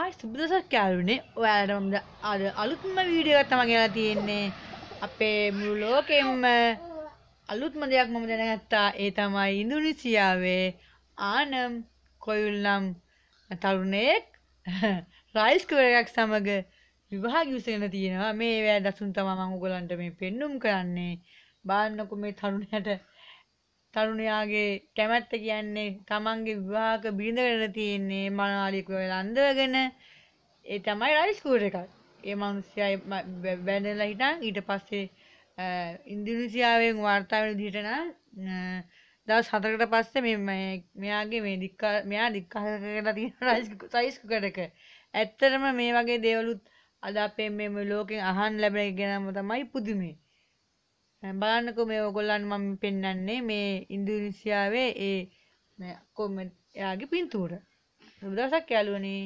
ආයි සුබදසක් කෑලුනේ ඔයාලට අද අලුත්ම වීඩියෝ එකක් තමයි ගෙනලා තියෙන්නේ අපේ මුළු ලෝකෙම අලුත්ම දෙයක් මම දැනගත්තා ඒ තමයි ඉන්දුනීසියාවේ ආනම් කොයුල්නම් තරුණයෙක් රයිස් කවරයක් සමග විවාහ ගිවිසගෙන තියෙනවා මේ වැය දසුන් තමයි මම ඔයගලන්ට මේ පෙන්눔 කරන්නේ බලන්නකෝ මේ තරුණයාට තරුණයාගේ කැමැත්ත කියන්නේ තමන්ගේ විවාහක බිරිඳගෙන තියෙන්නේ මනාලිකව ලන්දවගෙන ඒ තමයි රයිස්කූර් එකක්. ඒ මනුස්සයා බැඳලා හිටන් ඊට පස්සේ ඉන්දුනීසියාවෙන් වාර්තා වෙන විදිහට නම් දවස් හතරකට පස්සේ මේ මෙයාගේ මේ දික්කා මෙයා දික්කාර කරලා තියෙන රයිස්කූර් එක. ඇත්තටම මේ වගේ දේවලුත් අද අපේ මේ ලෝකෙන් අහන්න ලැබෙන එක ගැනම තමයි පුදුමේ. බලන්නකෝ මේ ඔයගොල්ලන් මම පෙන්වන්නේ මේ ඉන්දුනීසියාවේ ඒ කොම එයාගේ පින්තූර. දවසක් යාළුවනේ